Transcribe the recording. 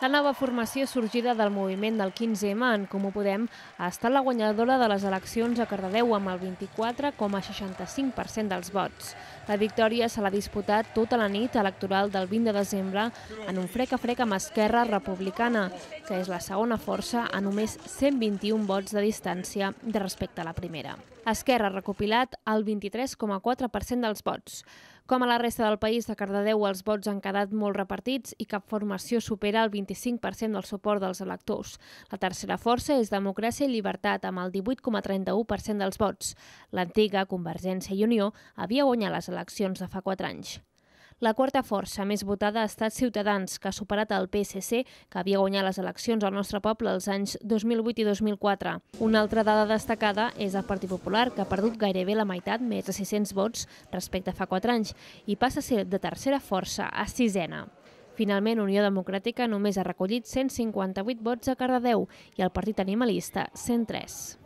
La nova formació sorgida del moviment del 15M en Comú Podem ha estat la guanyadora de les eleccions a Cardedeu amb el 24,65% dels vots. La victòria se l'ha disputat tota la nit electoral del 20 de desembre en un frec a frec amb Esquerra Republicana, que és la segona força a només 121 vots de distància de respecte a la primera. Esquerra ha recopilat el 23,4% dels vots. Com a la resta del país, a Cardedeu els vots han quedat molt repartits i cap formació supera el 25% del suport dels electors. La tercera força és Democràcia i Llibertat, amb el 18,31% dels vots. L'antiga Convergència i Unió havia guanyat les eleccions de fa 4 anys. La quarta força més votada ha estat Ciutadans, que ha superat el PSC, que havia guanyat les eleccions al nostre poble els anys 2008 i 2004. Una altra dada destacada és el Partit Popular, que ha perdut gairebé la meitat, més de 600 vots, respecte a fa 4 anys, i passa a ser de tercera força a sisena. Finalment, Unió Democràtica només ha recollit 158 vots a Cardedeu i el Partit Animalista 103.